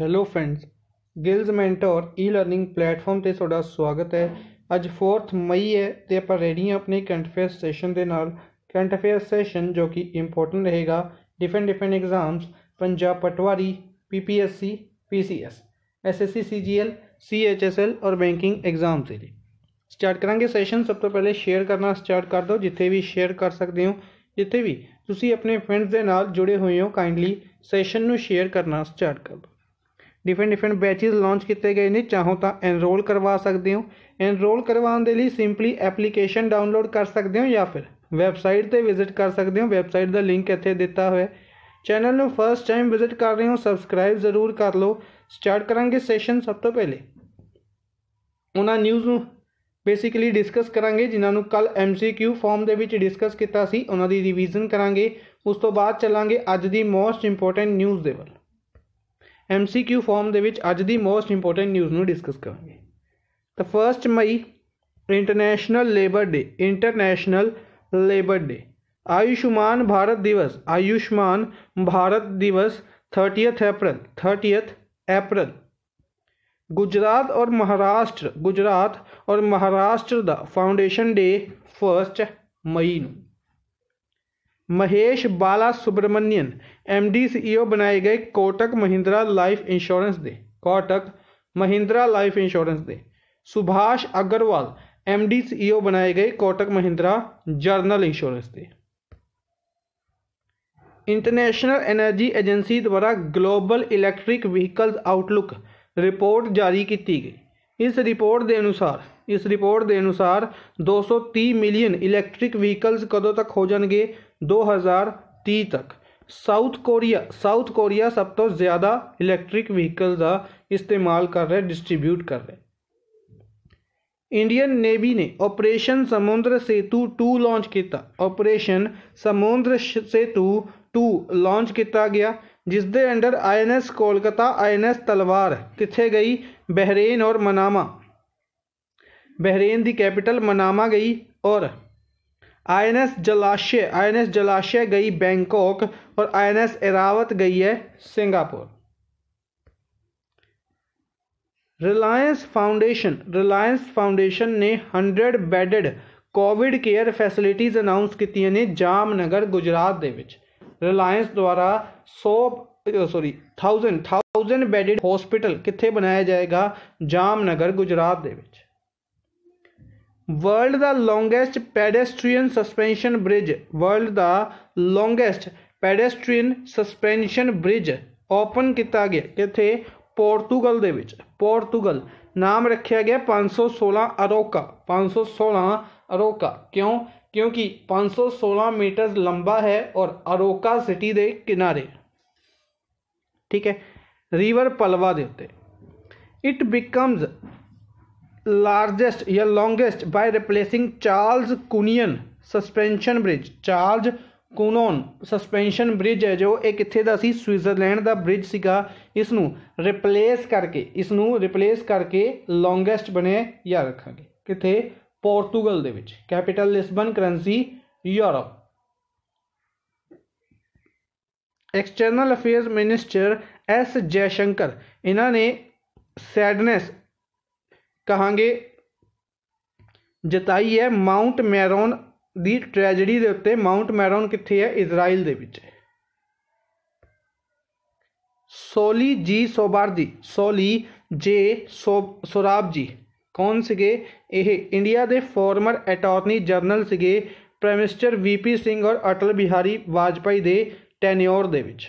Hello friends Gill's mentor e learning platform से थोड़ा स्वागत है अज फोर्थ मई है तो आप रेडी हाँ अपने करंट अफेयर सैशन के नाल करंट अफेयर सैशन जो कि इंपोर्टेंट रहेगा different different exams Punjab patwari P P S C P C S S S C C G L C H S L और बैंकिंग एग्जाम से लिए स्टार्ट करा सैशन सब तो पहले शेयर करना स्टार्ट कर दो जिथे भी शेयर कर सकते हो जिथे भी तुम अपने फ्रेंड्स के नाल जुड़े हुए हो काइंडली सैशन शेयर करना स्टार्ट कर दो డిఫరెంట్ డిఫరెంట్ బ్యాచెస్ లాంచ్ కితే గేని చాహో తా ఎన్రోల్ కర్వా సక్దే హు ఎన్రోల్ కర్వాన్ దేలీ సింప్లీ అప్లికేషన్ డౌన్లోడ్ కర్ సక్దే హు యా ఫిర్ వెబ్‌సైట్ తే విజిట్ కర్ సక్దే హు వెబ్‌సైట్ ద లింక్ ఇథే దితా హుయే చానల్ ను ఫస్ట్ టైం విజిట్ కర్ రహీ హు సబ్‌స్క్రైబ్ జరూర్ కర్ లో స్టార్ట్ కరంగే సెషన్ సబ్ తో పేhle ওনা న్యూస్ ను బేసికలీ డిస్కస్ కరంగే జిన్నా ను కల్ ఎంసిక్యూ ఫామ్ దే విచ్ డిస్కస్ కితా సి ওনা ది రివిజన్ కరంగే ఉస్ తో బాద్ చల్రంగే అజ్ దీ మోస్ట్ ఇంపార్టెంట్ న్యూస్ దే सी क्यू फॉर्म के अज की मोस्ट इंपोर्टेंट न्यूज़ में डिस्कस ਕਰਾਂਗੇ तो फस्ट मई international labour day international labour day Ayushman Bharat Diwas Ayushman Bharat Diwas thirtieth April thirtieth April Gujarat और महाराष्ट्र गुजरात और महाराष्ट्र का फाउंडेशन डे फस्ट मई में Mahesh Bala Subramanian M D C e बनाए गए कोटक महिंद्रा लाइफ इंश्योरेंस दे कोटक महिंद्रा लाइफ इंश्योरेंस दे Subhash Agarwal M D C बनाए गए कोटक महिंद्रा जर्नल इंश्योरेंस दे इंटरनेशनल एनर्जी एजेंसी द्वारा global electric vehicles outlook report जारी की गई इस रिपोर्ट के अनुसार इस रिपोर्ट के अनुसार 230 मिलियन इलैक्ट्रिक व्हीकल्स कदों तक हो जाएंगे 2030 तक साउथ कोरिया साउथ कोरिया सब तो ज़्यादा इलेक्ट्रिक व्हीकल का इस्तेमाल कर रहे डिस्ट्रीब्यूट कर रहे इंडियन नेवी ने operation Samudra Setu two launch किया operation Samudra Setu two launch किया गया N S Kolkata I N S Talwar ਕਿੱਥੇ गई बहरेन और मनामा बहरेन की कैपिटल मनामा गई और आईएनएस जलाशय आईएनएस जलाशय गई बैंकॉक और आईएनएस एरावत गई है Singapore Reliance foundation Reliance foundation ने hundred bedded covid care facilities announce की ने जामनगर गुजरात के रिलायंस द्वारा सौ sorry thousand thousand bedded hospital कितने बनाया जाएगा जामनगर गुजरात के वर्ल्ड का longest pedestrian suspension bridge world का longest pedestrian suspension bridge open किया गया कितने पोर्तुगल पोर्तुगल नाम रखा गया पाँच सौ सोलह अरोका पाँच सौ सोलह अरोका क्यों क्योंकि पांच सौ सोलह मीटर लंबा है और अरोका सिटी के किनारे ठीक है रिवर पलवा देते इट बिकम्स ਲਾਰਜੈਸਟ ਯਰ longest by replacing Charles Cunion suspension bridge Charles Kuonen suspension bridge ਹੈ ਜੋ ਇਹ ਕਿੱਥੇ ਦਾ ਸੀ ਸਵਿਟਜ਼ਰਲੈਂਡ ਦਾ ਬ੍ਰਿਜ ਸੀਗਾ ਇਸ ਨੂੰ ਰਿਪਲੇਸ ਕਰਕੇ ਇਸ ਨੂੰ ਰਿਪਲੇਸ ਕਰਕੇ ਲੌਂਗੈਸਟ ਬਣੇ ਯਾਦ ਰੱਖਾਂਗੇ ਕਿੱਥੇ ਪੋਰਟੁਗਲ ਦੇ ਵਿੱਚ capital Lisbon currency Europe external affairs minister S Jaishankar ਇਹਨਾਂ ਨੇ ਸੈਡਨੈਸ कहाँगे ਜਤਾਈ ਹੈ ਮਾਉਂਟ ਮੈਰੋਨ ਦੀ ਟ੍ਰੈਜੇਡੀ ਦੇ ਉੱਤੇ ਮਾਉਂਟ ਮੈਰੋਨ ਕਿੱਥੇ ਹੈ ਇਜ਼ਰਾਈਲ ਦੇ ਵਿੱਚ सोली जी सोबार जी सोली जे सो सोराब जी ਕੌਣ ਸੀਗੇ ਇਹ ਇੰਡੀਆ ਦੇ ਫਾਰਮਰ ਅਟਾਰਨੀ ਜਨਰਲ ਸੀਗੇ ਪ੍ਰਾਈਮ ਮਿਨਿਸਟਰ ਵੀਪੀ ਸਿੰਘ ਔਰ ਅਟਲ ਬਿਹਾਰੀ ਵਾਜਪਾਈ ਦੇ ਟੈਨਿਓਰ ਦੇ ਵਿੱਚ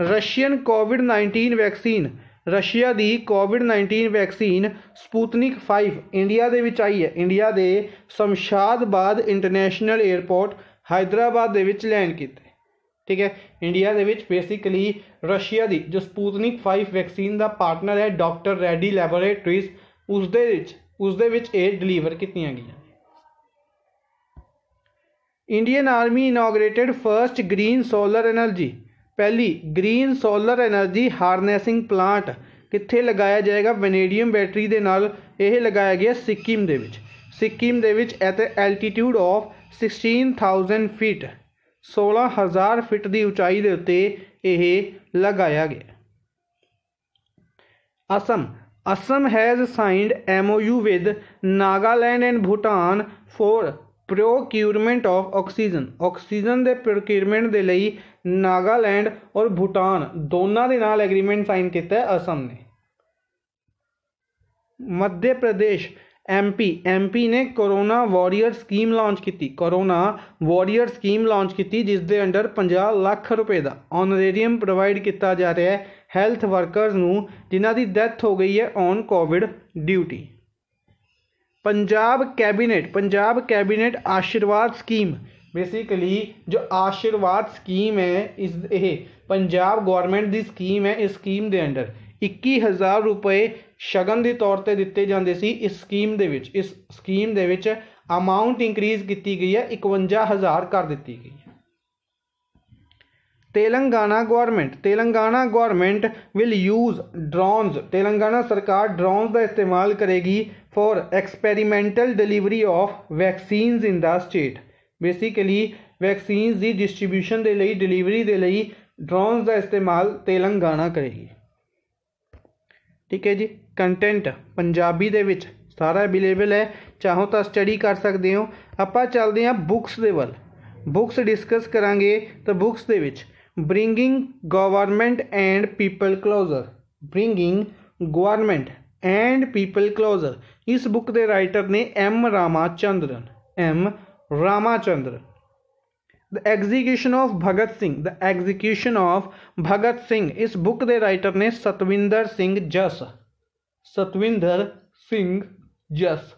ਰਸ਼ੀਅਨ ਕੋਵਿਡ-19 ਵੈਕਸੀਨ ਰਸ਼ੀਆ ਦੀ ਕੋਵਿਡ-19 ਵੈਕਸੀਨ ਸਪੂਤਨਿਕ 5 ਇੰਡੀਆ ਦੇ ਵਿੱਚ ਆਈ ਹੈ ਇੰਡੀਆ ਦੇ ਸ਼ਮਸ਼ਾਦਬਾਦ ਇੰਟਰਨੈਸ਼ਨਲ 에ਅਰਪੋਰਟ ਹਾਈਦਰਾਬਾਦ ਦੇ ਵਿੱਚ ਲੈਂਡ ਕੀਤੀ ਠੀਕ ਹੈ ਇੰਡੀਆ ਦੇ ਵਿੱਚ ਬੇਸਿਕਲੀ ਰਸ਼ੀਆ ਦੀ ਜੋ ਸਪੂਤਨਿਕ 5 ਵੈਕਸੀਨ ਦਾ ਪਾਰਟਨਰ ਹੈ ਡਾਕਟਰ ਰੈਡੀ ਲੈਬੋਰੇਟਰੀਜ਼ ਉਸ ਦੇ ਵਿੱਚ ਉਸ ਦੇ ਵਿੱਚ ਇਹ ਡਿਲੀਵਰ ਕੀਤੀਆਂ ਗਈਆਂ Indian army inaugurated first green solar energy ਪਹਿਲੀ green solar energy harnessing plant ਕਿੱਥੇ ਲਗਾਇਆ ਜਾਏਗਾ ਵੈਨੇਡੀਅਮ ਬੈਟਰੀ ਦੇ ਨਾਲ ਇਹ ਲਗਾਇਆ ਗਿਆ ਸਿੱਕਿਮ ਦੇ ਵਿੱਚ ਸਿੱਕਿਮ ਦੇ ਵਿੱਚ at altitude of 16000 feet 16000 feet ਦੀ ਉਚਾਈ ਦੇ ਉੱਤੇ ਇਹ ਲਗਾਇਆ ਗਿਆ Assam Assam has signed MOU with Nagaland and Bhutan for procurement of oxygen oxygen ਦੇ ਪ੍ਰੋਕਿਊਰਮੈਂਟ ਦੇ ਲਈ ਨਾਗਾਲੈਂਡ ਔਰ ਭੂਟਾਨ ਦੋਨਾਂ ਦੇ ਨਾਲ ਐਗਰੀਮੈਂਟ ਸਾਈਨ ਕੀਤਾ ਹੈ ਅਸਮ ਨੇ ਮੱਧ ਪ੍ਰਦੇਸ਼ ਐਮਪੀ ਐਮਪੀ ਨੇ ਕੋਰੋਨਾ ਵਾਰੀਅਰ ਸਕੀਮ ਲਾਂਚ ਕੀਤੀ ਕੋਰੋਨਾ ਵਾਰੀਅਰ ਸਕੀਮ ਲਾਂਚ ਕੀਤੀ ਜਿਸ ਦੇ ਅੰਡਰ 50 ਲੱਖ ਰੁਪਏ ਦਾ ਆਨਰੇਰੀਅਮ ਪ੍ਰੋਵਾਈਡ ਕੀਤਾ ਜਾ ਰਿਹਾ ਹੈ ਹੈਲਥ ਵਰਕਰਸ ਨੂੰ ਜਿਨ੍ਹਾਂ ਦੀ ਡੈਥ ਹੋ ਗਈ ਹੈ on covid duty Punjab cabinet Punjab cabinet Ashirwad scheme basically जो आशीर्वाद स्कीम है इस ए, पंजाब गवर्नमेंट की स्कीम है इस स्कीम के अंडर इक्की हज़ार रुपए शगन के तौर पर दिते जाते इस स्कीम के इस स्कीम के अमाउंट इंक्रीज़ की गई है इकवंजा हज़ार कर दी गई Telangana government Telangana government will use drones Telangana सरकार ड्रोन्स ਦਾ ਇਸਤੇਮਾਲ ਕਰੇਗੀ for experimental delivery of vaccines in the state basically vaccines ਦੀ ਡਿਸਟ੍ਰੀਬਿਊਸ਼ਨ ਦੇ ਲਈ ਡਿਲੀਵਰੀ ਦੇ ਲਈ ਡਰੋਨਸ ਦਾ ਇਸਤੇਮਾਲ ਤੇਲੰਗਾਨਾ ਕਰੇਗੀ ਠੀਕ ਹੈ ਜੀ ਕੰਟੈਂਟ ਪੰਜਾਬੀ ਦੇ ਵਿੱਚ ਸਾਰਾ ਅਵੇਲੇਬਲ ਹੈ ਚਾਹੋ ਤਾਂ ਸਟੱਡੀ ਕਰ ਸਕਦੇ ਹੋ ਆਪਾਂ ਚੱਲਦੇ ਹਾਂ ਬੁక్స్ ਦੇ ਵੱਲ ਬੁక్స్ ਡਿਸਕਸ ਕਰਾਂਗੇ ਤਾਂ ਬੁక్స్ ਦੇ ਵਿੱਚ bringing government and people closer bringing government and people closer इस बुक के राइटर ने M Ramachandran M Ramachandran the execution of Bhagat Singh the execution of Bhagat Singh इस बुक के राइटर ने सतविंदर सिंह जस Satvinder Singh Juss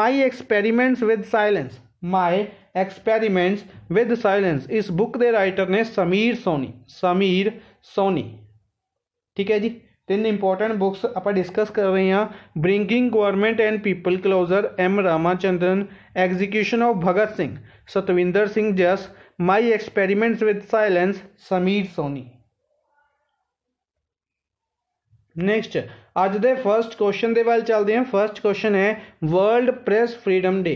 my experiments with silence my experiments with silence इस बुक के writer ने समीर सोनी समीर सोनी ठीक है जी तीन इंपॉर्टेंट बुक्स आप डिस्कस कर रहे हैं bringing government and people closer M Ramachandran execution of Bhagat Singh Satvinder Singh Juss my experiments with silence Sameer Soni next ਅੱਜ ਦੇ फर्स्ट क्वेश्चन ਦੇ वाल चलते हैं फर्स्ट क्वेश्चन है world press freedom day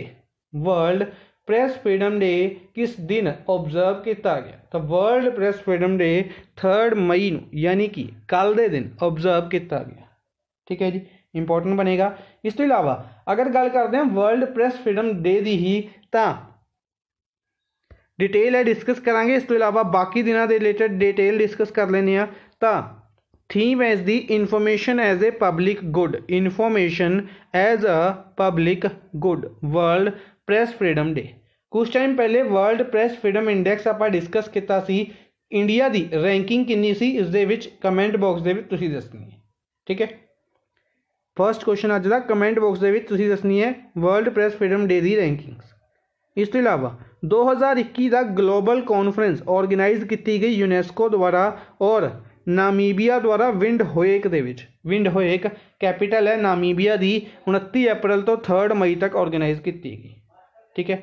world press freedom day किस दिन ऑब्जर्व किया गया तो world press freedom day third मई यानी कि कल दे दिन ऑब्जर्व किया गया ठीक है जी इंपोर्टेंट बनेगा इस तो अलावा अगर गल करते हैं वर्ल्ड प्रेस फ्रीडम डे दी ही तो डिटेल है डिस्कस करा इस तो अलावा बाकी दिन के रिलेटिड डिटेल डिस्कस कर लें तो theme is the information as a public good information as a public good world press freedom day कुछ टाइम पहले वर्ल्ड प्रेस फ्रीडम इंडैक्स आप डिस्कस किया इंडिया की रैंकिंग कि इस कमेंट बॉक्स के दसनी है ठीक है फर्स्ट क्वेश्चन अज का कमेंट बॉक्स के दसनी है वर्ल्ड प्रेस फ्रीडम डे की रैंकिंग इस तुम तो इलावा दो हज़ार इक्की का ग्लोबल कॉन्फ्रेंस ऑर्गेनाइज की गई यूनैसको द्वारा और नामीबिया द्वारा विंड होएक विंड होएक कैपिटल है नामीबिया की उन्ती अप्रैल तो थर्ड मई तक ऑर्गेनाइज की गई ਠੀਕ ਹੈ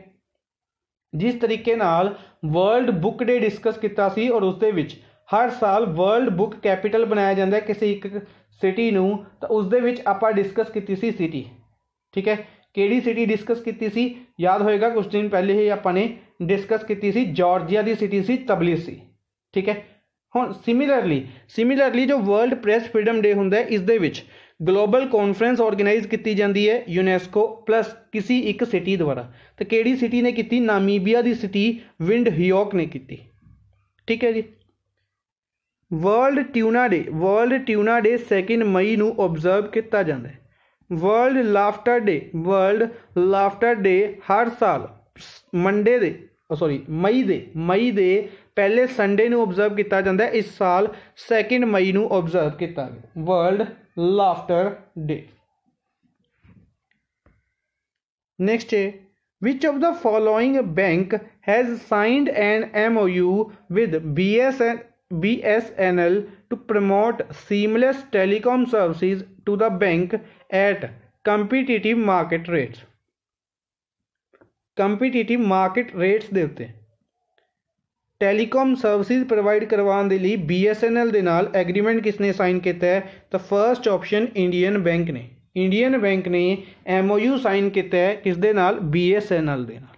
ਜਿਸ ਤਰੀਕੇ ਨਾਲ ਵਰਲਡ ਬੁੱਕ ਡੇ ਡਿਸਕਸ ਕੀਤਾ ਸੀ ਔਰ ਉਸ ਦੇ ਵਿੱਚ ਹਰ ਸਾਲ ਵਰਲਡ ਬੁੱਕ ਕੈਪੀਟਲ ਬਣਾਇਆ ਜਾਂਦਾ ਹੈ ਕਿਸੇ ਇੱਕ ਸਿਟੀ ਨੂੰ ਤਾਂ ਉਸ ਦੇ ਵਿੱਚ ਆਪਾਂ ਡਿਸਕਸ ਕੀਤੀ ਸੀ ਸਿਟੀ ਠੀਕ ਹੈ ਕਿਹੜੀ ਸਿਟੀ ਡਿਸਕਸ ਕੀਤੀ ਸੀ ਯਾਦ ਹੋਏਗਾ ਕੁਝ ਦਿਨ ਪਹਿਲੇ ਹੀ ਆਪਾਂ ਨੇ ਡਿਸਕਸ ਕੀਤੀ ਸੀ ਜਾਰਜੀਆ ਦੀ ਸਿਟੀ ਸੀ ਤਬਲੀਸੀ ਠੀਕ ਹੈ ਹੁਣ ਸਿਮਿਲਰਲੀ ਸਿਮਿਲਰਲੀ ਜੋ ਵਰਲਡ ਪ੍ਰੈਸ ਫ੍ਰੀडम ਡੇ ਹੁੰਦਾ ਹੈ ਇਸ ਦੇ ਵਿੱਚ ਗਲੋਬਲ ਕਾਨਫਰੰਸ ਆਰਗੇਨਾਈਜ਼ ਕੀਤੀ ਜਾਂਦੀ ਹੈ ਯੂਨੈਸਕੋ ਪਲੱਸ ਕਿਸੇ ਇੱਕ ਸਿਟੀ ਦੁਆਰਾ ਤੇ ਕਿਹੜੀ ਸਿਟੀ ਨੇ ਕੀਤੀ ਨਾਮੀਬੀਆ ਦੀ ਸਿਟੀ ਵਿੰਡ ਹਿਯੋਕ ਨੇ ਕੀਤੀ ਠੀਕ ਹੈ ਜੀ world tuna day world tuna day 2 ਮਈ ਨੂੰ ਆਬਜ਼ਰਵ ਕੀਤਾ ਜਾਂਦਾ ਹੈ world laughter day world laughter day ਹਰ ਸਾਲ ਮੰਡੇ ਦੇ ਸੌਰੀ ਮਈ ਦੇ ਮਈ ਦੇ ਪਹਿਲੇ ਸੰਡੇ ਨੂੰ ਆਬਜ਼ਰਵ ਕੀਤਾ ਜਾਂਦਾ ਹੈ ਇਸ ਸਾਲ 2 ਮਈ ਨੂੰ ਆਬਜ਼ਰਵ ਕੀਤਾ ਗਿਆ ਵਰਲਡ लाफ्टर डे नेक्स्ट है which of the following bank has signed an M O U with B S N B S N L to promote seamless telecom services to the bank at competitive market rates competitive market rates देते हैं telecom services provide ਕਰਵਾਉਣ ਦੇ ਲਈ BSNL ਦੇ ਨਾਲ agreement ਕਿਸਨੇ sign ਕੀਤਾ ਹੈ ਤਾਂ ਫਰਸਟ ਆਪਸ਼ਨ ਇੰਡੀਅਨ ਬੈਂਕ ਨੇ ਇੰਡੀਅਨ ਬੈਂਕ ਨੇ MOU ਸਾਈਨ ਕੀਤਾ ਹੈ ਕਿਸ ਦੇ ਨਾਲ BSNL ਦੇ ਨਾਲ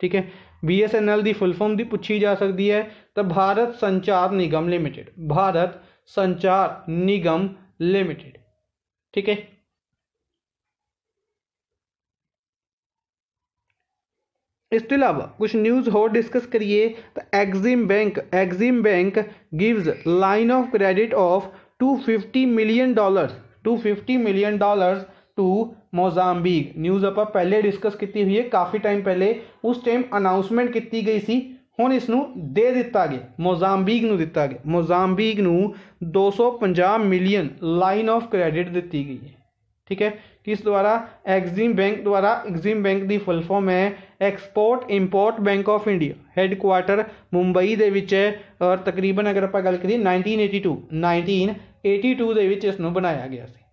ਠੀਕ ਹੈ BSNL ਦੀ ਫੁੱਲ ਫਾਰਮ ਦੀ ਪੁੱਛੀ ਜਾ ਸਕਦੀ ਹੈ ਤਾਂ ਭਾਰਤ ਸੰਚਾਰ ਨਿਗਮ ਲਿਮਟਿਡ ਭਾਰਤ ਸੰਚਾਰ ਨਿਗਮ ਲਿਮਟਿਡ ਠੀਕ ਹੈ इस तो अलावा कुछ न्यूज़ होर डिस्कस करिए Exim bank Exim bank gives line of credit of two fifty million dollar two fifty million dollar to Mozambique news आप पहले डिस्कस की हुई है काफ़ी टाइम पहले उस टाइम अनाउंसमेंट की गई सी हूँ इस दिता गया मोजाम्बिक दिता गया मोजाम्बिक नौ सौ मिलियन लाइन ऑफ क्रैडिट दिती गई है ठीक है किस द्वारा एग्जिम बैंक द्वारा एग्जिम बैंक की फुलफॉर्म है export import bank of India headquarter Mumbai के और तकरीबन अगर आप गल करिए nineteen eighty two nineteen eighty two के इस बनाया गया से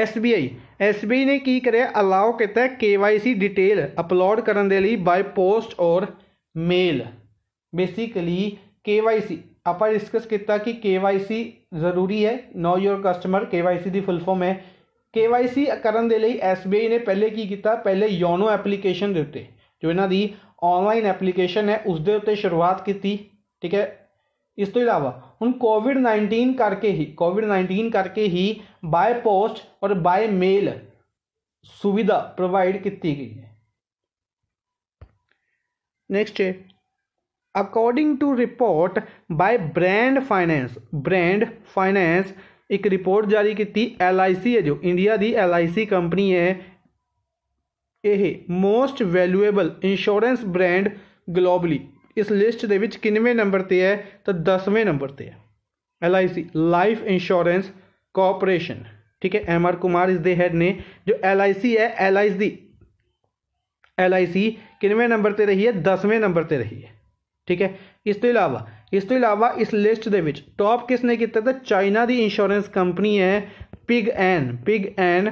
S B I S B I ने की कर अलाउ किया के वाई सी डिटेल अपलोड करने के बाय पोस्ट और mail basically K Y C आप डिस्कस किया कि के वाई सी जरूरी है know your customer K Y C की फुलफॉर्म है के वाई सी करन के लिए एस बी आई ने पहले की किया पहले योनो एप्लीकेशन के उत्ते जो इन दनलाइन एप्लीकेशन है उसके उत्ते शुरुआत की ठीक है इस तुँ तो इलावा हूँ कोविड नाइनटीन करके ही कोविड नाइनटीन करके ही बाय पोस्ट और बाय मेल सुविधा प्रोवाइड की गई है next according to report by brand finance brand finance एक रिपोर्ट जारी की एल आई सी है जो इंडिया की एल आई सी कंपनी है यह most valuable insurance brand globally इस लिस्ट के किनवे नंबर पर है तो दसवें नंबर पर है L I C life insurance corporation ठीक है एम आर कुमार इसके हैड ने जो एल आई सी है L I C L I C किनवें नंबर पर रही है दसवें नंबर पर रही है ठीक है इस तो अलावा इस तो इलावा इस लिस्ट के टॉप किसने किया ਨੇ चाइना की इंश्योरेंस कंपनी है Ping An Ping An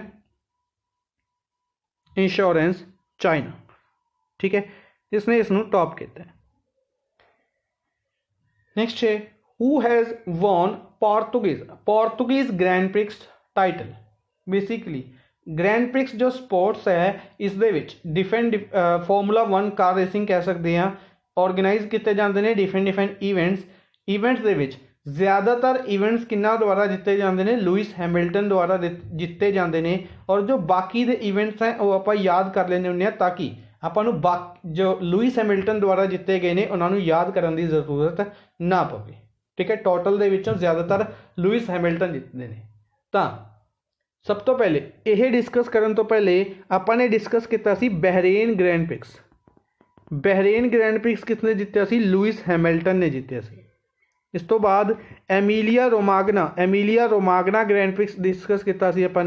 insurance China ठीक है इसने इस टॉप किया नेक्स्ट है who has won Portuguese Portuguese grand prix title basically grand prix जो स्पोर्ट्स है इस different formula one car racing कह सकते हैं ਆਰਗੇਨਾਈਜ਼ ਕੀਤੇ ਜਾਂਦੇ ਨੇ ਡਿਫਰੈਂਟ ਡਿਫਰੈਂਟ ਇਵੈਂਟਸ ਇਵੈਂਟਸ ਦੇ ਵਿੱਚ ਜ਼ਿਆਦਾਤਰ ਇਵੈਂਟਸ ਕਿੰਨਾ ਦੁਆਰਾ ਜਿੱਤੇ ਜਾਂਦੇ ਨੇ ਲੂਇਸ ਹੈਮਿਲਟਨ ਦੁਆਰਾ ਜਿੱਤੇ ਜਾਂਦੇ ਨੇ ਔਰ ਜੋ ਬਾਕੀ ਦੇ ਇਵੈਂਟਸ ਹੈ ਉਹ ਆਪਾਂ ਯਾਦ ਕਰ ਲੈਣੇ ਹੁੰਦੇ ਆ ਤਾਂ ਕਿ ਆਪਾਂ ਨੂੰ ਜੋ ਲੂਇਸ ਹੈਮਿਲਟਨ ਦੁਆਰਾ ਜਿੱਤੇ ਗਏ ਨੇ ਉਹਨਾਂ ਨੂੰ ਯਾਦ ਕਰਨ ਦੀ ਜ਼ਰੂਰਤ ਨਾ ਪਵੇ ਠੀਕ ਹੈ ਟੋਟਲ ਦੇ ਵਿੱਚੋਂ ਜ਼ਿਆਦਾਤਰ ਲੂਇਸ ਹੈਮਿਲਟਨ ਜਿੱਤਦੇ ਨੇ ਤਾਂ ਸਭ ਤੋਂ ਪਹਿਲੇ ਇਹ ਡਿਸਕਸ ਕਰਨ ਤੋਂ ਪਹਿਲੇ ਆਪਾਂ ਨੇ ਡਿਸਕਸ ਕੀਤਾ ਸੀ Bahrain grand prix Bahrain grand prix किसने जितया सी लुइस हैमिल्टन ने जितया सी इस तो बाद Emilia Romagna Emilia Romagna grand prix discuss किया अपा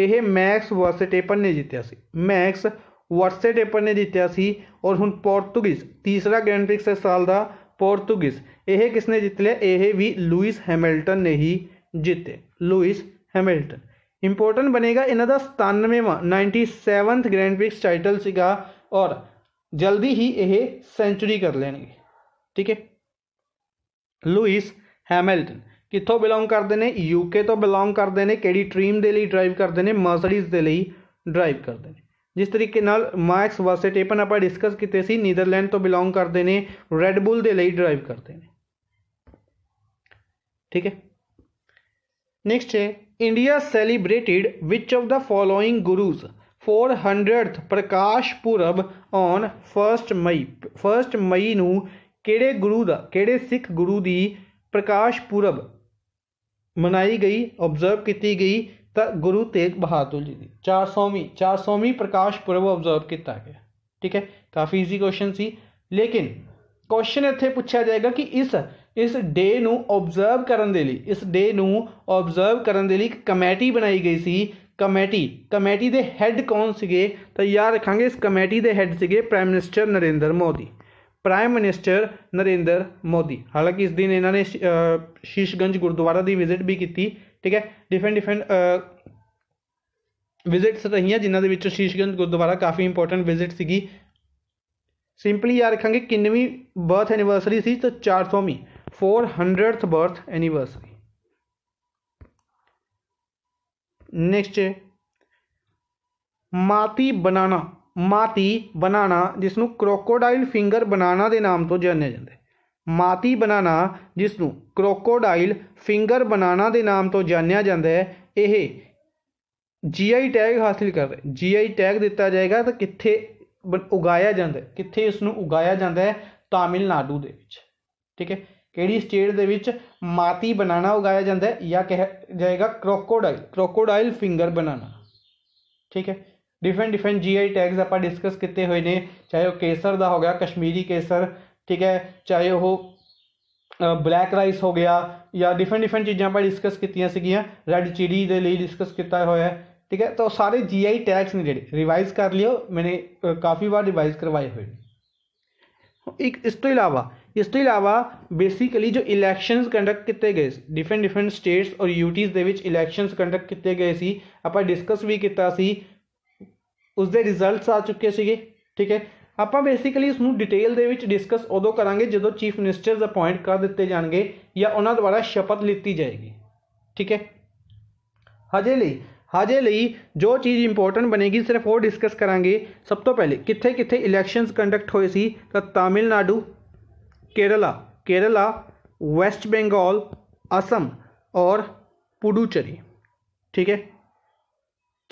यह मैक्स वर्सटेपन ने जितया सी मैक्स वर्सटेपन ने जितया सी और हूँ पोर्तुगीज तीसरा ग्रैंड प्रिक्स इस साल का पोर्तुगीज यह किसने जित लिया यह भी लुइस हैमिल्टन ने ही जीते लुइस हैमिल्टन इंपोर्टेंट बनेगा इन्हों का सतानवेवा ninety seventh grand prix title सगा ਜਲਦੀ ਹੀ ਇਹ ਸੈਂਚੁਰੀ ਕਰ ਲੈਣਗੇ ਠੀਕ ਹੈ ਲੂਇਸ ਹੈਮਿਲਟਨ ਕਿੱਥੋਂ ਬਿਲੋਂਗ ਕਰਦੇ ਨੇ ਯੂਕੇ ਤੋਂ ਬਿਲੋਂਗ ਕਰਦੇ ਨੇ ਕਿਹੜੀ ਟ੍ਰੀਮ ਦੇ ਲਈ ਡਰਾਈਵ ਕਰਦੇ ਨੇ ਮਰਸੀਡੀਜ਼ ਦੇ ਲਈ ਡਰਾਈਵ ਕਰਦੇ ਨੇ ਜਿਸ ਤਰੀਕੇ ਨਾਲ ਮਾਰਕਸ ਵਰਸੇਟੇਪਨ ਆਪਾਂ ਡਿਸਕਸ ਕੀਤੇ ਸੀ ਨੀਦਰਲੈਂਡ ਤੋਂ ਬਿਲੋਂਗ ਕਰਦੇ ਨੇ ਰੈਡ ਬੁੱਲ ਦੇ ਲਈ ਡਰਾਈਵ ਕਰਦੇ ਨੇ ਠੀਕ ਹੈ ਨੈਕਸਟ ਹੈ India celebrated which of the following guru's 400th Prakash Purab on 1st ਮਈ 1st ਮਈ ਨੂੰ ਕਿਹੜੇ ਗੁਰੂ ਦਾ ਕਿਹੜੇ ਸਿੱਖ ਗੁਰੂ ਦੀ ਪ੍ਰਕਾਸ਼ ਪੁਰਬ ਮਨਾਈ ਗਈ ਆਬਜ਼ਰਵ ਕੀਤੀ ਗਈ ਤਾਂ ਗੁਰੂ ਤੇਗ ਬਹਾਦਰ ਜੀ ਦੀ 400ਵੀਂ 400ਵੀਂ ਪ੍ਰਕਾਸ਼ ਪੁਰਬ ਆਬਜ਼ਰਵ ਕੀਤਾ ਗਿਆ ਠੀਕ ਹੈ ਕਾਫੀ ਈਜ਼ੀ ਕੁਐਸਚਨ ਸੀ ਲੇਕਿਨ ਕੁਐਸਚਨ ਇੱਥੇ ਪੁੱਛਿਆ ਜਾਏਗਾ ਕਿ ਇਸ ਇਸ ਡੇ ਨੂੰ ਆਬਜ਼ਰਵ ਕਰਨ ਦੇ ਲਈ ਇਸ ਡੇ ਨੂੰ ਆਬਜ਼ਰਵ ਕਰਨ ਦੇ ਲਈ ਇੱਕ ਕਮੇਟੀ ਬਣਾਈ ਗਈ ਸੀ ਕਮੇਟੀ ਕਮੇਟੀ ਦੇ ਹੈੱਡ ਕੌਣ ਸੀਗੇ ਤਾਂ ਯਾਦ ਰੱਖਾਂਗੇ ਇਸ ਕਮੇਟੀ ਦੇ ਹੈੱਡ ਸੀਗੇ prime minister Narendra Modi prime minister Narendra Modi ਹਾਲਾਂਕਿ ਇਸ ਦਿਨ ਇਹਨਾਂ ਨੇ ਸ਼ੀਸ਼ਗੰਜ ਗੁਰਦੁਆਰਾ ਦੀ ਵਿਜ਼ਿਟ ਵੀ ਕੀਤੀ ਠੀਕ ਹੈ ਡਿਫਰੈਂਟ ਡਿਫਰੈਂਟ ਵਿਜ਼ਿਟਸ ਰਹੀਆਂ ਜਿਨ੍ਹਾਂ ਦੇ ਵਿੱਚ ਸ਼ੀਸ਼ਗੰਜ ਗੁਰਦੁਆਰਾ ਕਾਫੀ ਇੰਪੋਰਟੈਂਟ ਵਿਜ਼ਿਟ ਸੀਗੀ ਸਿੰਪਲੀ ਯਾਦ ਰੱਖਾਂਗੇ ਕਿੰਨਵੀਂ ਬਰਥ ਐਨੀਵਰਸਰੀ ਸੀ ਤਾਂ 400ਵੀਂ 400th birth anniversary next Matti banana Matti ਬਨਾਣਾ ਜਿਸ ਨੂੰ ਕ੍ਰੋਕੋਡਾਈਲ ਫਿੰਗਰ ਬਨਾਣਾ ਦੇ ਨਾਮ ਤੋਂ ਜਾਣਿਆ ਜਾਂਦਾ ਹੈ ਮਾਤੀ ਬਨਾਣਾ ਜਿਸ ਨੂੰ ਕ੍ਰੋਕੋਡਾਈਲ ਫਿੰਗਰ ਬਨਾਣਾ ਦੇ ਨਾਮ ਤੋਂ ਜਾਣਿਆ ਜਾਂਦਾ ਹੈ ਇਹ ਜੀਆਈ ਟੈਗ ਹਾਸਲ ਕਰ ਹੈ ਜੀਆਈ ਟੈਗ ਦਿੱਤਾ ਜਾਏਗਾ ਤਾਂ ਕਿੱਥੇ ਉਗਾਇਆ ਜਾਂਦਾ ਕਿੱਥੇ ਇਸ ਨੂੰ ਉਗਾਇਆ ਜਾਂਦਾ ਹੈ ਤਾਮਿਲਨਾਡੂ ਦੇ ਵਿੱਚ ਠੀਕ ਹੈ ਕਿਹੜੀ ਸਟੇਟ ਦੇ ਵਿੱਚ ਮਾਤੀ ਬਨਾਨਾ ਉਗਾਇਆ ਜਾਂਦਾ ਹੈ ਜਾਂ ਕਿਹਾ ਜਾਏਗਾ ਕ੍ਰੋਕੋਡਾਈਲ ਕ੍ਰੋਕੋਡਾਈਲ ਫਿੰਗਰ ਬਨਾਨਾ ਠੀਕ ਹੈ ਡਿਫਰੈਂਟ ਡਿਫਰੈਂਟ ਜੀਆਈ ਟੈਗਸ ਆਪਾਂ ਡਿਸਕਸ ਕੀਤੇ ਹੋਏ ਨੇ ਚਾਹੇ ਉਹ ਕੇਸਰ ਦਾ ਹੋ ਗਿਆ ਕਸ਼ਮੀਰੀ ਕੇਸਰ ਠੀਕ ਹੈ ਚਾਹੇ ਉਹ ਬਲੈਕ ਰਾਈਸ ਹੋ ਗਿਆ ਜਾਂ ਡਿਫਰੈਂਟ ਡਿਫਰੈਂਟ ਚੀਜ਼ਾਂ ਆਪਾਂ ਡਿਸਕਸ ਕੀਤੀਆਂ ਸੀਗੀਆਂ ਰੈੱਡ ਚਿਲੀ ਦੇ ਲਈ ਡਿਸਕਸ ਕੀਤਾ ਹੋਇਆ ਹੈ ਠੀਕ ਹੈ ਤਾਂ ਸਾਰੇ ਜੀਆਈ ਟੈਗਸ ਨੇ ਜਿਹੜੇ ਰਿਵਾਈਜ਼ ਕਰ ਲਿਓ ਮੈਨੇ ਕਾਫੀ ਵਾਰ ਰਿਵਾਈਜ਼ ਕਰਵਾਏ ਹੋਏ ਨੇ ਇੱਕ ਇਸ ਤੋਂ ਇਲਾਵਾ ਇਸ ਤੋਂ ਇਲਾਵਾ ਬੇਸਿਕਲੀ ਜੋ ਇਲੈਕਸ਼ਨਸ ਕੰਡਕਟ ਕੀਤੇ ਗਏ ਡਿਫਰੈਂਟ ਡਿਫਰੈਂਟ ਸਟੇਟਸ ਔਰ ਯੂਟੀਜ਼ ਦੇ ਵਿੱਚ ਇਲੈਕਸ਼ਨਸ ਕੰਡਕਟ ਕੀਤੇ ਗਏ ਸੀ ਆਪਾਂ ਡਿਸਕਸ ਵੀ ਕੀਤਾ ਸੀ ਉਸ ਦੇ ਰਿਜ਼ਲਟਸ ਆ ਚੁੱਕੇ ਸੀਗੇ ਠੀਕ ਹੈ ਆਪਾਂ ਬੇਸਿਕਲੀ ਇਸ ਨੂੰ ਡਿਟੇਲ ਦੇ ਵਿੱਚ ਡਿਸਕਸ ਉਦੋਂ ਕਰਾਂਗੇ ਜਦੋਂ ਚੀਫ ਮਿਨਿਸਟਰਸ ਅਪਾਇੰਟ ਕਰ ਦਿੱਤੇ ਜਾਣਗੇ ਜਾਂ ਉਹਨਾਂ ਦੁਆਰਾ ਸ਼ਪਥ ਲਿੱਤੀ ਜਾਏਗੀ ਠੀਕ ਹੈ ਹਜੇ ਲਈ ਹਜੇ ਲਈ ਜੋ ਚੀਜ਼ ਇੰਪੋਰਟੈਂਟ ਬਣੇਗੀ ਸਿਰਫ ਉਹ ਡਿਸਕਸ ਕਰਾਂਗੇ ਸਭ ਤੋਂ ਪਹਿਲੇ ਕਿੱਥੇ ਕਿੱਥੇ ਇਲੈਕਸ਼ਨਸ ਕੰਡਕਟ ਹੋਏ ਸੀ ਤਾਂ ਤਾਮਿਲਨਾਡੂ केरला केरला वेस्ट बंगाल असम और पुडुचेरी ठीक है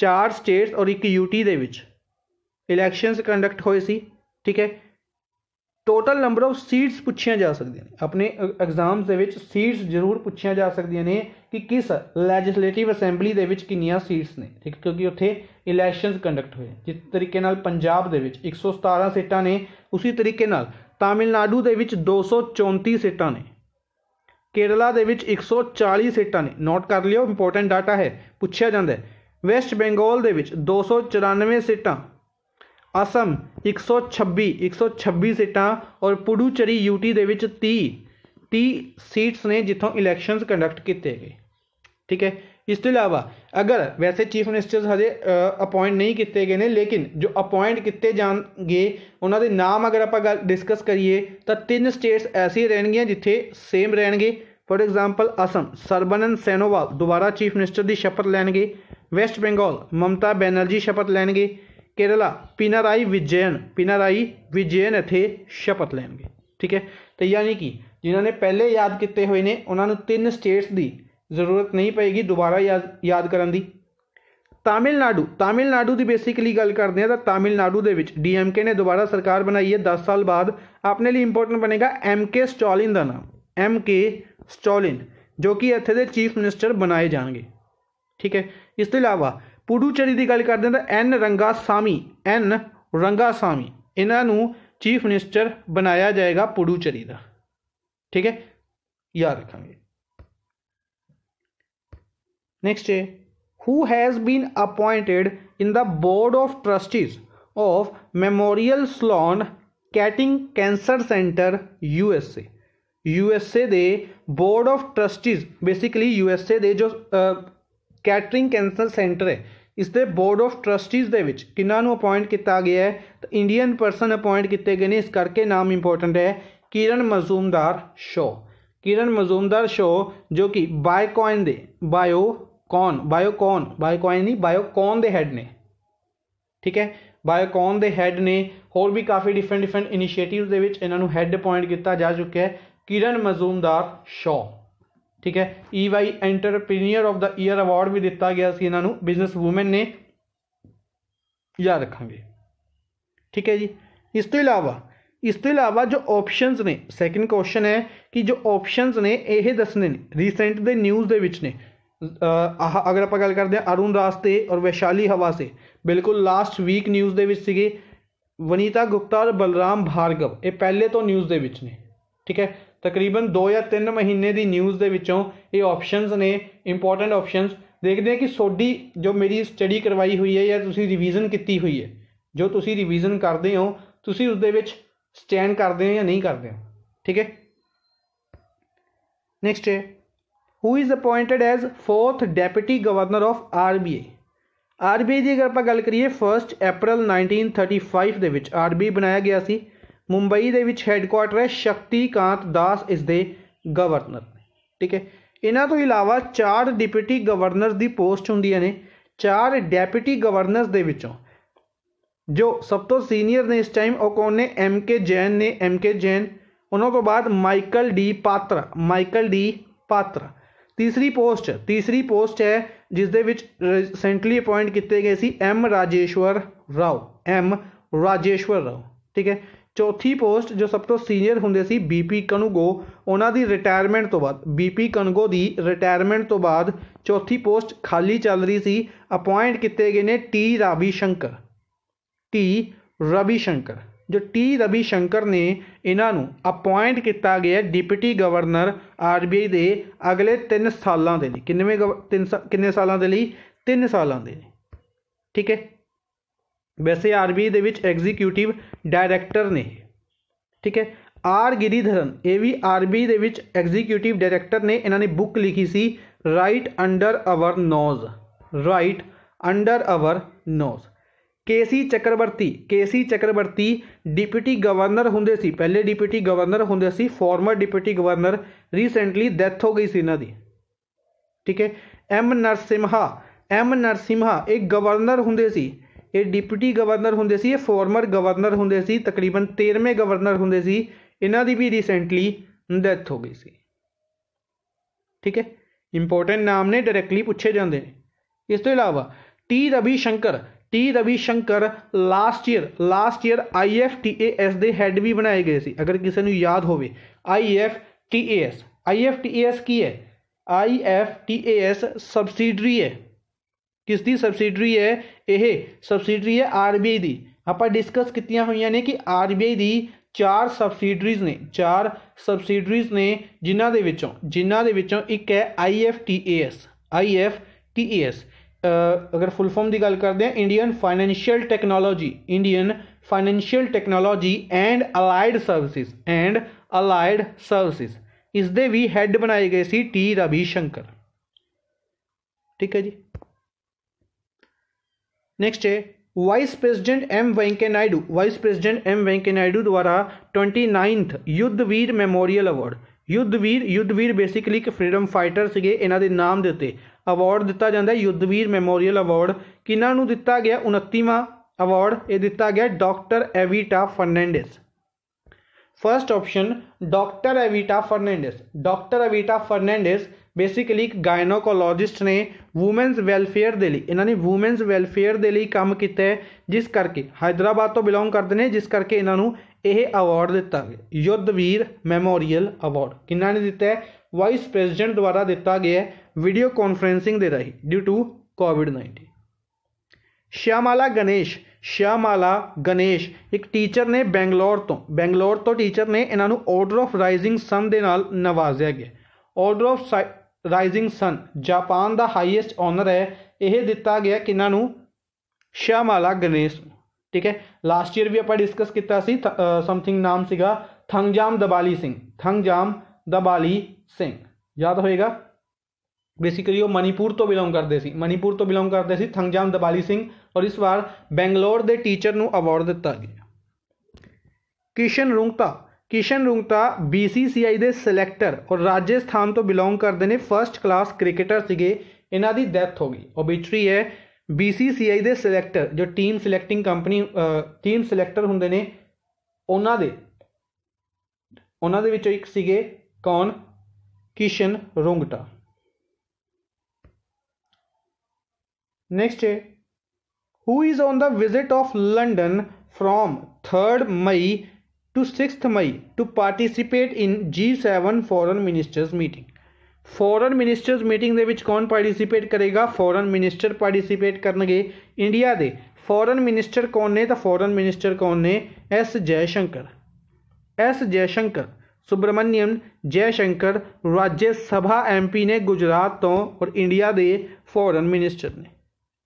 चार स्टेट्स और एक यूटी के इलैक्शन कंडक्ट हुए सी ठीक है टोटल नंबर ऑफ सीट्स पूछिया जा सकती हैं अपने एग्जाम सीट्स जरूर पूछिया जा सकती ने कि किस लैजिस्लेटिव असैम्बली सीट्स ने ठीक क्योंकि उत्थे इलैक्शन कंडक्ट हुए जिस तरीके पंजाब एक सौ सतारा सीटा ने उसी तरीके ਤਾਮਿਲਨਾਡੂ ਦੇ ਵਿੱਚ 234 ਸੀਟਾਂ ਨੇ ਕੇਰਲਾ ਦੇ ਵਿੱਚ 140 ਸੀਟਾਂ ਨੇ ਨੋਟ ਕਰ ਲਿਓ ਇੰਪੋਰਟੈਂਟ ਡਾਟਾ ਹੈ ਪੁੱਛਿਆ ਜਾਂਦਾ ਹੈ ਵੈਸਟ ਬੰਗਾਲ ਦੇ ਵਿੱਚ 294 ਸੀਟਾਂ ਅਸਮ 126 126 ਸੀਟਾਂ ਔਰ ਪੁਡੂਚੇਰੀ ਯੂਟੀ ਦੇ ਵਿੱਚ 30 30 ਸੀਟਸ ਨੇ ਜਿੱਥੋਂ ਇਲੈਕਸ਼ਨਸ ਕੰਡਕਟ ਕੀਤੇ ਗਏ ਠੀਕ ਹੈ ਇਸ ਤੋਂ ਇਲਾਵਾ ਅਗਰ ਵੈਸੇ ਚੀਫ ਮਿਨਿਸਟਰਸ ਹਜੇ ਅਪਾਇੰਟ ਨਹੀਂ ਕੀਤੇ ਗਏ ਨੇ ਲੇਕਿਨ ਜੋ ਅਪਾਇੰਟ ਕੀਤੇ ਜਾਣਗੇ ਉਹਨਾਂ ਦੇ ਨਾਮ ਅਗਰ ਆਪਾਂ ਗੱਲ ਡਿਸਕਸ ਕਰੀਏ ਤਾਂ ਤਿੰਨ ਸਟੇਟਸ ਐਸੀ ਰਹਿਣਗੀਆਂ ਜਿੱਥੇ ਸੇਮ ਰਹਿਣਗੇ ਫੋਰ ਐਗਜ਼ਾਮਪਲ ਅਸਮ ਸਰਬਾਨੰਦ ਸੈਨੋਵਾਲ ਦੁਬਾਰਾ ਚੀਫ ਮਿਨਿਸਟਰ ਦੀ ਸ਼ਪਥ ਲੈਣਗੇ ਵੈਸਟ ਬੰਗਾਲ ਮਮਤਾ ਬੈਨਰਜੀ ਸ਼ਪਥ ਲੈਣਗੇ ਕੇਰਲਾ ਪਿਨਾਰਾਈ ਵਿਜੇਨ ਪਿਨਾਰਾਈ ਵਿਜੇਨ ਇਥੇ ਸ਼ਪਥ ਲੈਣਗੇ ਠੀਕ ਹੈ ਤਾਂ ਯਾਨੀ ਕਿ ਜਿਨ੍ਹਾਂ ਨੇ ਪਹਿਲੇ ਯਾਦ ਕੀਤੇ ਹੋਏ ਨੇ ਉਹਨਾਂ ਨੂੰ ਤਿੰਨ ਸਟੇਟਸ ਦੀ ਜ਼ਰੂਰਤ ਨਹੀਂ ਪਏਗੀ ਦੁਬਾਰਾ ਯਾਦ ਕਰਨ ਦੀ ਤਾਮਿਲਨਾਡੂ ਤਾਮਿਲਨਾਡੂ ਦੀ ਬੇਸਿਕਲੀ ਗੱਲ ਕਰਦੇ ਆ ਤਾਂ ਤਾਮਿਲਨਾਡੂ ਦੇ ਵਿੱਚ ਡੀਐਮਕੇ ਨੇ ਦੁਬਾਰਾ ਸਰਕਾਰ ਬਣਾਈ ਹੈ 10 ਸਾਲ ਬਾਅਦ ਆਪਣੇ ਲਈ ਇੰਪੋਰਟੈਂਟ ਬਣੇਗਾ ਐਮਕੇ ਸਟਾਲਿਨ ਦਾ ਨਾਮ ਐਮਕੇ ਸਟਾਲਿਨ ਜੋ ਕਿ ਇੱਥੇ ਦੇ ਚੀਫ ਮਿਨਿਸਟਰ ਬਣਾਏ ਜਾਣਗੇ ਠੀਕ ਹੈ ਇਸ ਤੋਂ ਇਲਾਵਾ ਪੁਡੂਚੇਰੀ ਦੀ ਗੱਲ ਕਰਦੇ ਆ ਤਾਂ ਐਨ ਰੰਗਾ ਸਾਮੀ ਐਨ ਰੰਗਾ ਸਾਮੀ ਇਹਨਾਂ ਨੂੰ ਚੀਫ ਮਿਨਿਸਟਰ ਬਣਾਇਆ ਜਾਏਗਾ ਪੁਡੂਚੇਰੀ ਦਾ ਠੀਕ ਹੈ ਯਾਦ ਰੱਖਾਂਗੇ next who has been appointed in the board of trustees of memorial Sloan Kettering cancer center U S A USA USA दे board of trustees basically USA दे जो कैटरिंग कैंसर सेंटर है इसके बोर्ड ऑफ ट्रस्टीज के appoint किया गया है तो इंडियन परसन अपॉइंट किए गए ने इस करके नाम इंपोर्टेंट है किरण मजूमदार शो किरण मजूमदार शो जो कि बायकॉइन दे बायो ਕੌਨ ਬਾਇਓਕੌਨ ਬਾਇਓਕੌਨ ਨਹੀਂ ਬਾਇਓਕੌਨ ਦੇ ਹੈੱਡ ਨੇ ਠੀਕ ਹੈ ਬਾਇਓਕੌਨ ਦੇ ਹੈੱਡ ਨੇ ਹੋਰ ਵੀ ਕਾਫੀ ਡਿਫਰੈਂਟ ਡਿਫਰੈਂਟ ਇਨੀਸ਼ੀਏਟਿਵਸ ਦੇ ਵਿੱਚ ਇਹਨਾਂ ਨੂੰ ਹੈੱਡ ਪੁਆਇੰਟ ਕੀਤਾ ਜਾ ਚੁੱਕਿਆ ਹੈ ਕਿਰਨ ਮਜ਼ੂਮਦਾਰ ਸ਼ੋ ਠੀਕ ਹੈ EY entrepreneur of the year award ਵੀ ਦਿੱਤਾ ਗਿਆ ਸੀ ਇਹਨਾਂ ਨੂੰ ਬਿਜ਼ਨਸ ਔਮਨ ਨੇ ਯਾਦ ਰੱਖਾਂਗੇ ਠੀਕ ਹੈ ਜੀ ਇਸ ਤੋਂ ਇਲਾਵਾ ਇਸ ਤੋਂ ਇਲਾਵਾ ਜੋ ਆਪਸ਼ਨਸ ਨੇ ਸੈਕੰਡ ਕੁਐਸਚਨ ਹੈ ਕਿ ਜੋ ਆਪਸ਼ਨਸ ਨੇ ਇਹ ਦੱਸਨੇ ਨੇ ਰੀਸੈਂਟ ਦੇ ਨਿਊਜ਼ ਦੇ ਵਿੱਚ ਨੇ ਅਗਰ ਆਪਾਂ ਗੱਲ ਕਰਦੇ ਆ ਅਰੁਣ ਰਾਸਤੇ ਔਰ ਵੈਸ਼ਾਲੀ ਹਵਾ ਸੇ ਬਿਲਕੁਲ ਲਾਸਟ ਵੀਕ ਨਿਊਜ਼ ਦੇ ਵਿੱਚ ਸੀਗੇ ਵਨੀਤਾ ਗੁਪਤਾ ਔਰ ਬਲਰਾਮ ਭਾਰਗਵ ਇਹ ਪਹਿਲੇ ਤੋਂ ਨਿਊਜ਼ ਦੇ ਵਿੱਚ ਨੇ ਠੀਕ ਹੈ ਤਕਰੀਬਨ 2 ਜਾਂ 3 ਮਹੀਨੇ ਦੀ ਨਿਊਜ਼ ਦੇ ਵਿੱਚੋਂ ਇਹ ਆਪਸ਼ਨਸ ਨੇ ਇੰਪੋਰਟੈਂਟ ਆਪਸ਼ਨਸ ਦੇਖਦੇ ਆ ਕਿ ਸੋਡੀ ਜੋ ਮੇਰੀ ਸਟੱਡੀ ਕਰਵਾਈ ਹੋਈ ਹੈ ਜਾਂ ਤੁਸੀਂ ਰਿਵੀਜ਼ਨ ਕੀਤੀ ਹੋਈ ਹੈ ਜੋ ਤੁਸੀਂ ਰਿਵੀਜ਼ਨ ਕਰਦੇ ਹੋ ਤੁਸੀਂ ਉਸ ਦੇ ਵਿੱਚ ਸਟੈਂਡ ਕਰਦੇ ਹੋ ਜਾਂ ਨਹੀਂ ਕਰਦੇ ਹੋ ਠੀਕ ਹੈ ਨੈਕਸਟ ਹੈ who is appointed as 4th deputy governor of RBI RBI ਦੀ ਅਗਰ ਆਪਾਂ ਗੱਲ ਕਰੀਏ 1 ਅਪ੍ਰੈਲ 1935 ਦੇ ਵਿੱਚ ਆਰਬੀਆਈ ਬਣਾਇਆ ਗਿਆ ਸੀ ਮੁੰਬਈ ਦੇ ਵਿੱਚ ਹੈੱਡਕੁਆਟਰ ਹੈ ਸ਼ਕਤੀਕਾਂਤ ਦਾਸ ਇਸ ਦੇ ਗਵਰਨਰ ਠੀਕ ਹੈ ਇਹਨਾਂ ਤੋਂ ਇਲਾਵਾ ਚਾਰ ਡਿਪਟੀ ਗਵਰਨਰਸ ਦੀ ਪੋਸਟ ਹੁੰਦੀਆਂ ਨੇ ਚਾਰ ਡੈਪਟੀ ਗਵਰਨਰਸ ਦੇ ਵਿੱਚੋਂ ਜੋ ਸਭ ਤੋਂ ਸੀਨੀਅਰ ਨੇ ਇਸ ਟਾਈਮ ਉਹ ਕੌਣ ਨੇ ਐਮ ਕੇ ਜੈਨ ਨੇ ਐਮ ਕੇ ਜੈਨ ਉਹਨਾਂ ਤੋਂ ਬਾਅਦ Michael D Patra Michael D Patra ਤੀਸਰੀ ਪੋਸਟ ਤੀਸਰੀ ਪੋਸਟ ਹੈ ਜਿਸ ਦੇ ਵਿੱਚ ਰੀਸੈਂਟਲੀ ਅਪਾਇੰਟ ਕੀਤੇ ਗਏ ਸੀ ਐਮ ਰਾਜੇਸ਼ਵਰ ਰਾਓ ਐਮ ਰਾਜੇਸ਼ਵਰ ਰਾਓ ਠੀਕ ਹੈ ਚੌਥੀ ਪੋਸਟ ਜੋ ਸਭ ਤੋਂ ਸੀਨੀਅਰ ਹੁੰਦੇ ਸੀ ਬੀਪੀ ਕਨੂਗੋ ਉਹਨਾਂ ਦੀ ਰਿਟਾਇਰਮੈਂਟ ਤੋਂ ਬਾਅਦ ਬੀਪੀ ਕਨਗੋ ਦੀ ਰਿਟਾਇਰਮੈਂਟ ਤੋਂ ਬਾਅਦ ਚੌਥੀ ਪੋਸਟ ਖਾਲੀ ਚੱਲ ਰਹੀ ਸੀ ਅਪਾਇੰਟ ਕੀਤੇ ਗਏ ਨੇ ਟੀ ਰਾਵੀ ਸ਼ੰਕਰ ਟੀ ਰਵੀ ਸ਼ੰਕਰ ਜੋ ਟੀ ਰਵੀ ਸ਼ੰਕਰ ਨੇ ਇਹਨਾਂ ਨੂੰ ਅਪਾਇੰਟ ਕੀਤਾ ਗਿਆ ਡਿਪਟੀ ਗਵਰਨਰ ਆਰਬੀਆਈ ਦੇ ਅਗਲੇ 3 ਸਾਲਾਂ ਦੇ ਲਈ ਕਿੰਨਵੇਂ 3 ਕਿੰਨੇ ਸਾਲਾਂ ਦੇ ਲਈ 3 ਸਾਲਾਂ ਦੇ ਠੀਕ ਹੈ ਵੈਸੇ ਆਰਬੀਆਈ ਦੇ ਵਿੱਚ ਐਗਜ਼ੀਕਿਊਟਿਵ ਡਾਇਰੈਕਟਰ ਨੇ ਠੀਕ ਹੈ ਆਰ ਗਿਰੀਧਰਨ ਇਹ ਵੀ ਆਰਬੀਆਈ ਦੇ ਵਿੱਚ ਐਗਜ਼ੀਕਿਊਟਿਵ ਡਾਇਰੈਕਟਰ ਨੇ ਇਹਨਾਂ ਨੇ ਬੁੱਕ ਲਿਖੀ ਸੀ right under our nose right under our nose KC Chakravarty KC Chakravarty deputy governor ਹੁੰਦੇ ਸੀ ਪਹਿਲੇ ਡਿਪਟੀ ਗਵਰਨਰ ਹੁੰਦੇ ਸੀ former deputy governor recently death ਹੋ ਗਈ ਸੀ ਇਹਨਾਂ ਦੀ ਠੀਕ ਹੈ ਐਮ ਨਰਸਿਮਹਾ ਐਮ ਨਰਸਿਮਹਾ ਇੱਕ ਗਵਰਨਰ ਹੁੰਦੇ ਸੀ ਇਹ ਡਿਪਟੀ ਗਵਰਨਰ ਹੁੰਦੇ ਸੀ ਇਹ ਫਾਰਮਰ ਗਵਰਨਰ ਹੁੰਦੇ ਸੀ ਤਕਰੀਬਨ 13ਵੇਂ ਗਵਰਨਰ ਹੁੰਦੇ ਸੀ ਇਹਨਾਂ ਦੀ ਵੀ ਰੀਸੈਂਟਲੀ ਡੈਥ ਹੋ ਗਈ ਸੀ ਠੀਕ ਹੈ ਇੰਪੋਰਟੈਂਟ ਨਾਮ ਨੇ ਡਾਇਰੈਕਟਲੀ ਪੁੱਛੇ ਜਾਂਦੇ ਨੇ ਇਸ ਤੋਂ ਇਲਾਵਾ T Ravi Shankar T Ravi Shankar last year last year IFTAS ਦੇ ਹੈੱਡ ਵੀ ਬਣਾਏ ਗਏ ਸੀ ਅਗਰ ਕਿਸੇ ਨੂੰ ਯਾਦ ਹੋਵੇ ਆਈਐਫਟੀਏਐਸ ਆਈਐਫਟੀਏਐਸ ਕੀ ਹੈ ਆਈਐਫਟੀਏਐਸ ਸਬਸਿਡਰੀ ਹੈ ਕਿਸ ਦੀ ਸਬਸਿਡਰੀ ਹੈ ਇਹ ਸਬਸਿਡਰੀ ਹੈ ਆਰਬੀਆਈ ਦੀ ਆਪਾਂ ਡਿਸਕਸ ਕੀਤੀਆਂ ਹੋਈਆਂ ਨੇ ਕਿ ਆਰਬੀਆਈ ਦੀ ਚਾਰ ਸਬਸਿਡਰੀਜ਼ ਨੇ ਚਾਰ ਸਬਸਿਡਰੀਜ਼ ਨੇ ਜਿਨ੍ਹਾਂ ਦੇ ਵਿੱਚੋਂ ਜਿਨ੍ਹਾਂ ਦੇ ਵਿੱਚੋਂ ਇੱਕ ਹੈ ਆਈਐਫਟੀਏਐਸ ਆਈਐਫਟੀਏਐਸ अगर फुल फॉर्म की गल करते हैं Indian financial technology Indian financial technology and allied services and allied services इस दे भी हैड बनाए गए सी टी रविशंकर ठीक है जी नेक्स्ट है vice president M Venkaiah Naidu vice president M Venkaiah Naidu द्वारा twenty ninth Yudhvir memorial award Yudhvir Yudhvir basically ਇੱਕ ਫਰੀडम ਫਾਈਟਰ ਸੀਗੇ ਇਹਨਾਂ ਦੇ ਨਾਮ ਦੇ ਉੱਤੇ ਅਵਾਰਡ ਦਿੱਤਾ ਜਾਂਦਾ ਯੁੱਧਵੀਰ ਮੈਮੋਰੀਅਲ ਅਵਾਰਡ ਕਿਨਾਂ ਨੂੰ ਦਿੱਤਾ ਗਿਆ 29ਵਾਂ ਅਵਾਰਡ ਇਹ ਦਿੱਤਾ ਗਿਆ doctor Evita Fernandes first option doctor Evita Fernandes doctor Evita Fernandes basically ਇੱਕ ਗਾਇਨੋਕੋਲੋਜਿਸਟ ਨੇ ਔਮਨਸ ਵੈਲਫੇਅਰ ਦੇ ਲਈ ਇਹਨਾਂ ਨੇ ਔਮਨਸ ਵੈਲਫੇਅਰ ਦੇ ਲਈ ਕੰਮ ਕੀਤਾ ਜਿਸ ਕਰਕੇ ਹైదరాబాద్ ਤੋਂ ਬਿਲੋਂਗ ਕਰਦੇ ਨੇ ਜਿਸ ਕਰਕੇ ਇਹਨਾਂ ਨੂੰ ਇਹ ਅਵਾਰਡ ਦਿੱਤਾ ਗਿਆ ਯੁੱਧਵੀਰ ਮੈਮੋਰੀਅਲ ਅਵਾਰਡ ਕਿੰਨਾ ਨੇ ਦਿੱਤਾ ਹੈ ਵਾਈਸ ਪ੍ਰੈਜ਼ੀਡੈਂਟ ਦੁਆਰਾ ਦਿੱਤਾ ਗਿਆ ਹੈ ਵੀਡੀਓ ਕਾਨਫਰੈਂਸਿੰਗ ਦੇ ਰਾਹੀਂ ਡਿਊ ਟੂ ਕੋਵਿਡ-19 ਸ਼ਿਆਮਾਲਾ ਗਣੇਸ਼ ਸ਼ਿਆਮਾਲਾ ਗਣੇਸ਼ ਇੱਕ ਟੀਚਰ ਨੇ ਬੈਂਗਲੌਰ ਤੋਂ ਬੈਂਗਲੌਰ ਤੋਂ ਟੀਚਰ ਨੇ ਇਹਨਾਂ ਨੂੰ ਆਰਡਰ ਆਫ ਰਾਈਜ਼ਿੰਗ ਸਨ ਦੇ ਨਾਲ ਨਵਾਜ਼ਿਆ ਗਿਆ order of rising sun Japan ਦਾ ਹਾਈਐਸਟ ਓਨਰ ਹੈ ਇਹ ਦਿੱਤਾ ਗਿਆ ਕਿਨਾਂ ਨੂੰ ਸ਼ਿਆਮਾਲਾ ਗਣੇਸ਼ ਠੀਕ ਹੈ ਲਾਸਟ ਈਅਰ ਵੀ ਆਪਾਂ ਡਿਸਕਸ ਕੀਤਾ ਸੀ ਸਮਥਿੰਗ ਨਾਮ ਸੀਗਾ ਥੰਗਜਾਮ ਦਬਾਲੀ ਸਿੰਘ ਥੰਗਜਾਮ ਦਬਾਲੀ ਸਿੰਘ ਯਾਦ ਹੋਏਗਾ ਬੇਸਿਕਲੀ ਉਹ ਮਨੀਪੁਰ ਤੋਂ ਬਿਲੋਂਗ ਕਰਦੇ ਸੀ ਮਨੀਪੁਰ ਤੋਂ ਬਿਲੋਂਗ ਕਰਦੇ ਸੀ ਥੰਗਜਾਮ ਦਬਾਲੀ ਸਿੰਘ ਔਰ ਇਸ ਵਾਰ ਬੈਂਗਲੌਰ ਦੇ ਟੀਚਰ ਨੂੰ ਅਵਾਰਡ ਦਿੱਤਾ ਗਿਆ ਕਿਸ਼ਨ ਰੁੰਗਤਾ किशन रुंगटा BCCI ਦੇ ਸਿਲੈਕਟਰ ਔਰ ਰਾਜਸਥਾਨ ਤੋਂ ਬਿਲੋਂਗ ਕਰਦੇ ਨੇ ਫਰਸਟ ਕਲਾਸ ਕ੍ਰਿਕਟਰ ਸੀਗੇ ਇਹਨਾਂ ਦੀ ਡੈਥ ਹੋ ਗਈ ਓਬਿਟਰੀ ਹੈ BCCI ਦੇ ਸਿਲੈਕਟਰ ਜੋ team selecting company team selector ਹੁੰਦੇ ਨੇ ਉਹਨਾਂ ਦੇ ਉਹਨਾਂ ਦੇ ਵਿੱਚੋਂ ਇੱਕ ਸੀਗੇ ਕੌਣ ਕਿਸ਼ਨ ਰੁੰਗਟਾ नेक्स्ट है who is on the visit of London from third मई टू सिक्स मई to participate in G seven foreign ministers meeting foreign ministers meeting दे कौन पार्टीसीपेट करेगा फॉरन मिनिस्टर पार्टीसीपेट करे इंडिया के फॉरन मिनिस्टर कौन ने तो फॉरन मिनिस्टर कौन ने S Jaishankar S Jaishankar Subrahmanyam Jaishankar Rajya Sabha M P ने गुजरात तो और इंडिया के फॉरन मिनिस्टर ने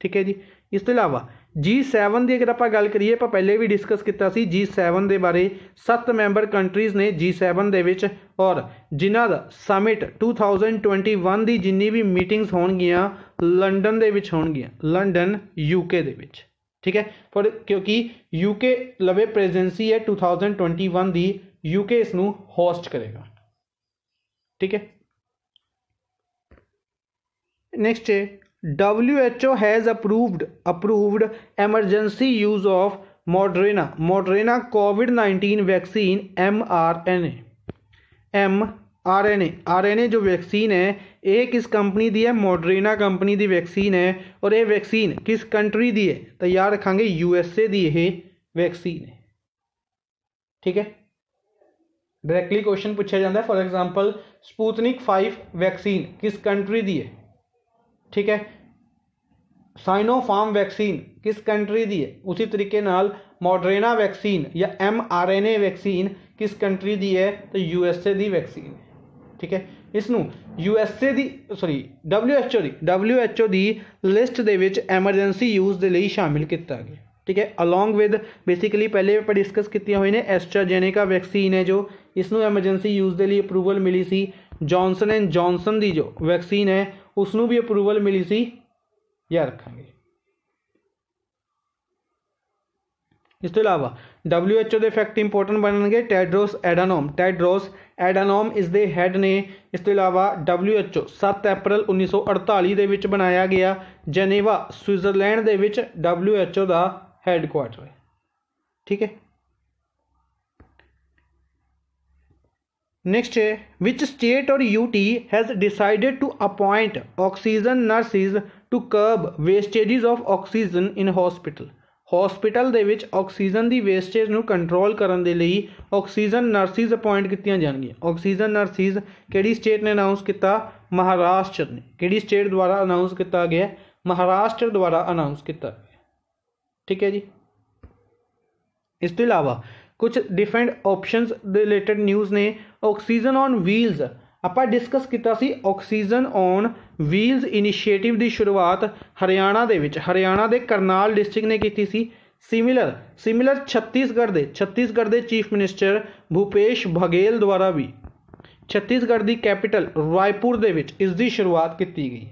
ठीक है जी इस अलावा तो G7 ਦੀ ਅਗਰ ਆਪਾਂ ਗੱਲ ਕਰੀਏ ਆਪਾਂ ਪਹਿਲੇ ਵੀ ਡਿਸਕਸ ਕੀਤਾ ਸੀ G7 ਦੇ ਬਾਰੇ ਸੱਤ ਮੈਂਬਰ ਕੰਟਰੀਜ਼ ਨੇ G7 ਦੇ ਵਿੱਚ ਔਰ ਜਿਨ੍ਹਾਂ ਦਾ ਸਮਿਟ 2021 ਦੀ ਜਿੰਨੀ ਵੀ ਮੀਟਿੰਗਸ ਹੋਣਗੀਆਂ ਲੰਡਨ ਦੇ ਵਿੱਚ ਹੋਣਗੀਆਂ ਲੰਡਨ ਯੂਕੇ ਦੇ ਵਿੱਚ ਠੀਕ ਹੈ ਫਿਰ ਕਿਉਂਕਿ ਯੂਕੇ ਲਵੇ ਪ੍ਰੈਜ਼ੈਂਸੀ ਹੈ 2021 ਦੀ ਯੂਕੇ ਇਸ ਨੂੰ ਹੋਸਟ ਕਰੇਗਾ ਠੀਕ ਹੈ ਨੈਕਸਟ ਹੈ W H O has approved approved emergency use of Moderna Moderna covid nineteen vaccine M R N M R N A R N A जो वैक्सीन है ये किस कंपनी दी है मॉडरेना कंपनी की वैक्सीन है और ये वैक्सीन किस कंट्री दी है तो याद रखेंगे यूएसए दी है वैक्सीन है ठीक है डायरेक्टली क्वेश्चन पूछा जाता है for example Sputnik five vaccine किस कंट्री दी है ਠੀਕ ਹੈ ਸਾਈਨੋਫਾਰਮ ਵੈਕਸੀਨ ਕਿਸ ਕੰਟਰੀ ਦੀ ਹੈ ਉਸੇ ਤਰੀਕੇ ਨਾਲ ਮੋਡਰੇਨਾ ਵੈਕਸੀਨ ਜਾਂ M R N A vaccine ਕਿਸ ਕੰਟਰੀ ਦੀ ਹੈ ਤਾਂ ਯੂ ਐਸ ਏ ਦੀ ਵੈਕਸੀਨ ਠੀਕ ਹੈ ਇਸ ਨੂੰ ਯੂ ਐਸ ਏ ਦੀ ਸੌਰੀ ਡਬਲਯੂ ਐਚ ਓ ਦੀ ਡਬਲਯੂ ਐਚ ਓ ਦੀ ਲਿਸਟ ਦੇ ਵਿੱਚ ਐਮਰਜੈਂਸੀ ਯੂਜ਼ ਦੇ ਲਈ ਸ਼ਾਮਿਲ ਕੀਤਾ ਗਿਆ ਠੀਕ ਹੈ ਅਲੋਂਗ ਵਿਦ ਬੇਸਿਕਲੀ ਪਹਿਲੇ ਵੀ ਆਪਾਂ ਡਿਸਕਸ ਕੀਤੀਆਂ ਹੋਈ ਨੇ ਐਸਟਰਾਜੈਨੇਕਾ ਵੈਕਸੀਨ ਹੈ ਜੋ ਇਸ ਨੂੰ ਐਮਰਜੈਂਸੀ ਯੂਜ਼ ਦੇ ਲਈ ਅਪਰੂਵਲ ਮਿਲੀ ਸੀ ਜੌਨਸਨ ਐਂਡ ਜੌਨਸਨ ਦੀ ਜੋ ਵੈਕਸੀਨ ਹੈ ਉਸ ਨੂੰ ਵੀ ਅਪਰੂਵਲ ਮਿਲੀ ਸੀ ਯਾਦ ਰੱਖਾਂਗੇ ਇਸ ਤੋਂ ਇਲਾਵਾ WHO ਦੇ ਫੈਕਟ ਇੰਪੋਰਟੈਂਟ ਬਣਨਗੇ ਟੈਡਰੋਸ ਐਡਾਨੋਮ ਟੈਡਰੋਸ ਐਡਾਨੋਮ ਇਸ ਦੇ ਹੈੱਡ ਨੇ ਇਸ ਤੋਂ ਇਲਾਵਾ WHO 7 ਅਪ੍ਰੈਲ 1948 ਦੇ ਵਿੱਚ ਬਣਾਇਆ ਗਿਆ ਜੈਨੇਵਾ ਸwitzerland ਦੇ ਵਿੱਚ WHO ਦਾ ਹੈੱਡਕੁਆਟਰ ਹੈ ਠੀਕ ਹੈ next which state or UT has decided to appoint oxygen nurses to curb wastages of oxygen in hospital? Hospital ਦੇ ਵਿੱਚ ਆਕਸੀਜਨ ਦੀ ਵੇਸਟੇਜ ਨੂੰ ਕੰਟਰੋਲ ਕਰਨ ਦੇ ਲਈ ਆਕਸੀਜਨ ਨਰਸਿਸ ਅਪਾਇੰਟ ਕੀਤੀਆਂ ਜਾਣਗੀਆਂ ਆਕਸੀਜਨ ਨਰਸਿਸ ਕਿਹੜੀ ਸਟੇਟ ਨੇ ਅਨਾਉਂਸ ਕੀਤਾ ਮਹਾਰਾਸ਼ਟਰ ਨੇ ਕਿਹੜੀ ਸਟੇਟ ਦੁਆਰਾ ਅਨਾਉਂਸ ਕੀਤਾ ਗਿਆ ਮਹਾਰਾਸ਼ਟਰ ਦੁਆਰਾ ਅਨਾਉਂਸ ਕੀਤਾ ਠੀਕ ਹੈ ਜੀ ਇਸ ਤੋਂ ਇਲਾਵਾ ਕੁਝ ਡਿਫਰੈਂਟ ਆਪਸ਼ਨਸ ਦੇ ਰਿਲੇਟਡ ਨਿਊਜ਼ ਨੇ ਆਕਸੀਜਨ ਔਨ ਵੀਲਸ ਆਪਾਂ ਡਿਸਕਸ ਕੀਤਾ ਸੀ ਆਕਸੀਜਨ ਔਨ ਵੀਲਸ ਇਨੀਸ਼ੀਏਟਿਵ ਦੀ ਸ਼ੁਰੂਆਤ ਹਰਿਆਣਾ ਦੇ ਵਿੱਚ ਹਰਿਆਣਾ ਦੇ ਕਰਨਾਲ ਡਿਸਟ੍ਰਿਕਟ ਨੇ ਕੀਤੀ ਸੀ ਸਿਮਿਲਰ ਸਿਮਿਲਰ ਛੱਤੀਸਗੜ੍ਹ ਦੇ ਛੱਤੀਸਗੜ੍ਹ ਦੇ ਚੀਫ ਮਿਨਿਸਟਰ ਭੂਪੇਸ਼ ਭਗੇਲ ਦੁਆਰਾ ਵੀ ਛੱਤੀਸਗੜ੍ਹ ਦੀ ਕੈਪੀਟਲ ਰਾਏਪੁਰ ਦੇ ਵਿੱਚ ਇਸ ਦੀ ਸ਼ੁਰੂਆਤ ਕੀਤੀ ਗਈ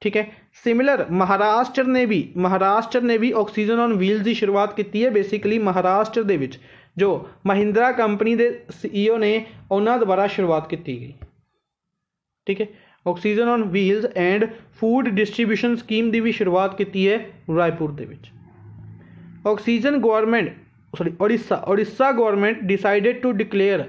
ਠੀਕ ਹੈ ਸਿਮਿਲਰ ਮਹਾਰਾਸ਼ਟਰ ਨੇ ਵੀ ਮਹਾਰਾਸ਼ਟਰ ਨੇ ਵੀ ਆਕਸੀਜਨ ਔਨ ਵੀਲਸ ਦੀ ਸ਼ੁਰੂਆਤ ਕੀਤੀ ਹੈ ਬੇਸਿਕਲੀ ਮਹਾਰਾਸ਼ਟਰ ਦੇ ਵਿੱਚ ਜੋ ਮਹਿੰਦਰਾ ਕੰਪਨੀ ਦੇ ਸੀਈਓ e ਨੇ ਉਹਨਾਂ ਦੁਆਰਾ ਸ਼ੁਰੂਆਤ ਕੀਤੀ ਗਈ ਠੀਕ ਹੈ oxygen on wheels and food distribution scheme ਦੀ ਵੀ ਸ਼ੁਰੂਆਤ ਕੀਤੀ ਹੈ ਰਾਏਪੁਰ ਦੇ ਵਿੱਚ oxygen government sorry Odisha Odisha government decided to declare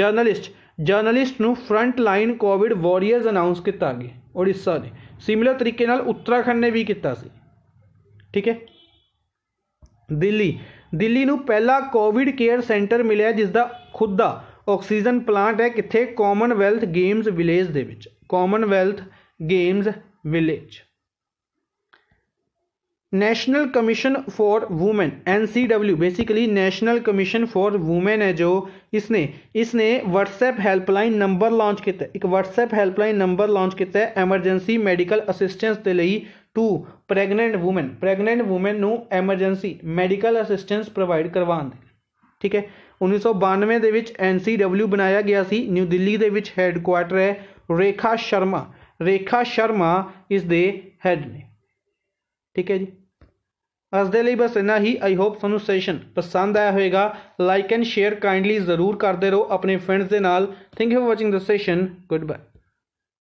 journalist journalist ਨੂੰ front line Covid warriors announce ਕੀਤਾ ਗਿਆ ਓਡੀਸ਼ਾ ਨੇ ਸਿਮਿਲਰ ਤਰੀਕੇ ਨਾਲ ਉੱਤਰਾਖੰਡ ਨੇ ਵੀ ਕੀਤਾ ਸੀ ਠੀਕ ਹੈ ਦਿੱਲੀ दिल्ली में पहला कोविड केयर सेंटर मिले जिसका खुद का ऑक्सीजन प्लांट है कितने कॉमनवैल्थ गेम्स विलेज ਵਿਲੇਜ ਦੇ ਵਿੱਚ National Commission for Women and basically National Commission for Women है जो इसने इसने व्हाट्सएप हेल्पलाइन नंबर लॉन्च किया एक व्हाट्सएप हेल्पलाइन नंबर लॉन्च किया एमरजेंसी मेडिकल असिस्टेंस के लिए to pregnant women pregnant women ਨੂੰ ਐਮਰਜੈਂਸੀ ਮੈਡੀਕਲ ਅਸਿਸਟੈਂਸ ਪ੍ਰੋਵਾਈਡ ਕਰਵਾਉਣ ਦੇ ਠੀਕ ਹੈ 1992 ਦੇ ਵਿੱਚ NCW ਬਣਾਇਆ ਗਿਆ ਸੀ ਨਿਊ ਦਿੱਲੀ ਦੇ ਵਿੱਚ ਕੁਆਟਰ ਹੈ ਰੇਖਾ ਸ਼ਰਮਾ ਰੇਖਾ ਸ਼ਰਮਾ ਇਸ ਦੇ ਹੈੱਡ ਨੇ ਠੀਕ ਹੈ ਜੀ ਅੱਜ ਦੇ ਲਈ ਬਸ ਇਨਾ ਹੀ ਆਈ ਹੋਪ ਤੁਹਾਨੂੰ ਸੈਸ਼ਨ ਪਸੰਦ ਆਇਆ ਹੋਵੇਗਾ ਲਾਈਕ ਐਂਡ ਸ਼ੇਅਰ ਕਾਈਂਡਲੀ ਜ਼ਰੂਰ ਕਰਦੇ ਰਹੋ ਆਪਣੇ ਫਰੈਂਡਸ ਦੇ ਨਾਲ thank you for watching the session good bye